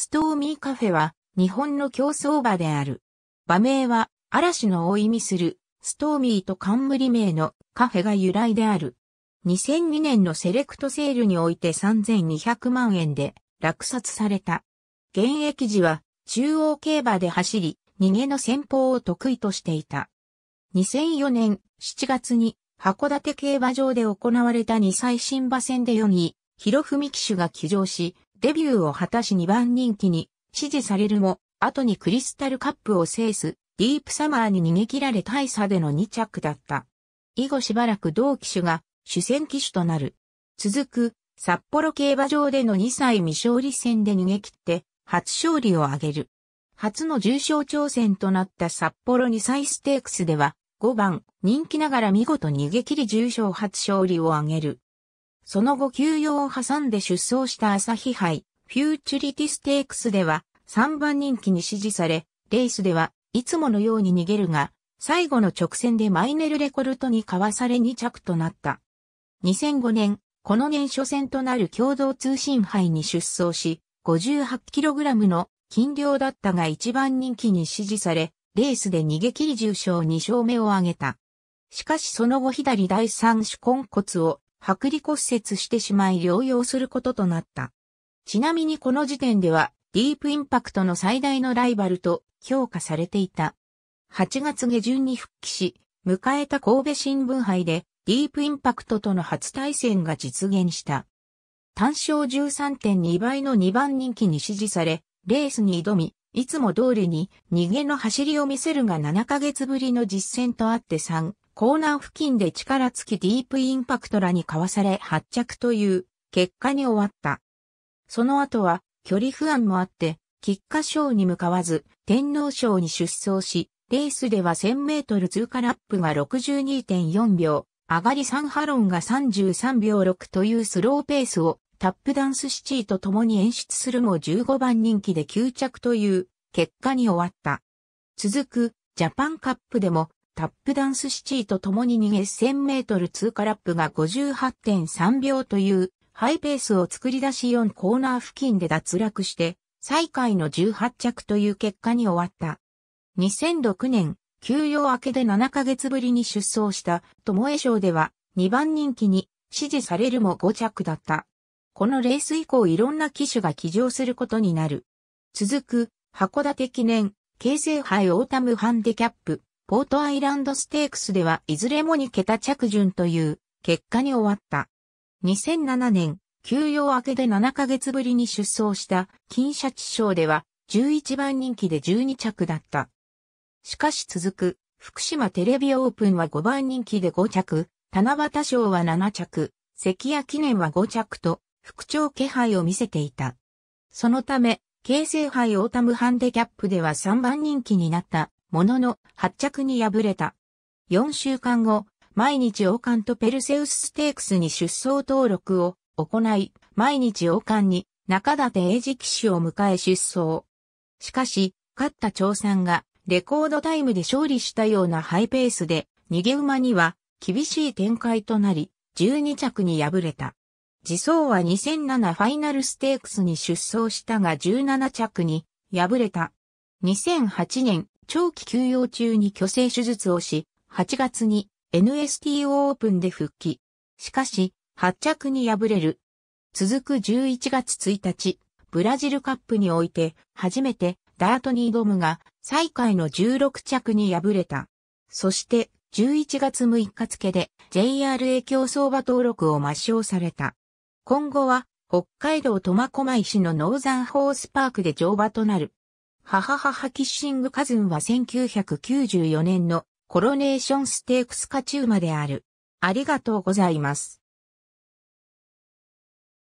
ストーミーカフェは日本の競争場である。場名は嵐のを意味するストーミーと冠名のカフェが由来である。2002年のセレクトセールにおいて3200万円で落札された。現役時は中央競馬で走り、逃げの戦法を得意としていた。2004年7月に函館競馬場で行われた2歳新馬戦で4位、広文騎手が騎乗し、デビューを果たし2番人気に支持されるも、後にクリスタルカップを制す、ディープサマーに逃げ切られ大差での2着だった。以後しばらく同機種が主戦機種となる。続く、札幌競馬場での2歳未勝利戦で逃げ切って、初勝利を挙げる。初の重賞挑戦となった札幌2歳ステークスでは、5番、人気ながら見事逃げ切り重賞初勝利を挙げる。その後休養を挟んで出走した朝日杯、フューチュリティステークスでは3番人気に支持され、レースではいつものように逃げるが、最後の直線でマイネルレコルトにかわされ2着となった。2005年、この年初戦となる共同通信杯に出走し、58kg の金量だったが一番人気に支持され、レースで逃げ切り重賞2勝目を挙げた。しかしその後左第3種根骨を剥離骨折してしまい療養することとなった。ちなみにこの時点では、ディープインパクトの最大のライバルと評価されていた。8月下旬に復帰し、迎えた神戸新聞杯で、ディープインパクトとの初対戦が実現した。単勝13.2倍の2番人気に支持され、レースに挑み、いつも通りに逃げの走りを見せるが7ヶ月ぶりの実戦とあって3、コーナー付近で力尽きディープインパクトらにかわされ発着という結果に終わった。その後は距離不安もあって、菊花賞に向かわず天皇賞に出走し、レースでは1000メートル通過ラップが62.4秒、上がり3ハロンが33秒6というスローペースをタップダンスシチーと共に演出するも15番人気で9着という結果に終わった。続くジャパンカップでもタップダンスシティと共に逃げ1000メートル通過ラップが58.3秒というハイペースを作り出し4コーナー付近で脱落して、最下位の18着という結果に終わった。2006年、休養明けで7ヶ月ぶりに出走した、友江賞では2番人気に支持されるも5着だった。このレース以降いろんな機種が起乗することになる。続く、函館記念、京成杯オータムハンデキャップ、ポートアイランドステークスではいずれも2桁着順という結果に終わった。2007年、休養明けで7ヶ月ぶりに出走した金シャチ賞では11番人気で12着だった。しかし続く福島テレビオープンは5番人気で5着、七夕賞は7着、関谷記念は5着と、副調気配を見せていた。そのため、京成杯オータムハンデキャップでは3番人気になったものの、発着に敗れた。4週間後、毎日王冠とペルセウスステークスに出走登録を行い、毎日王冠に中立英治騎手を迎え出走。しかし、勝った長さんがレコードタイムで勝利したようなハイペースで、逃げ馬には厳しい展開となり、12着に敗れた。自走は2007ファイナルステークスに出走したが17着に敗れた。2008年長期休養中に虚勢手術をし、8月に NST オープンで復帰。しかし、発着に敗れる。続く11月1日、ブラジルカップにおいて、初めてダートに挑むが、最下位の16着に敗れた。そして、11月6日付で JRA 競争馬登録を抹消された。今後は、北海道苫小牧市のノーザンホースパークで乗馬となる。母母キッシングカズンは1994年のコロネーションステークス勝ち馬である。ありがとうございます。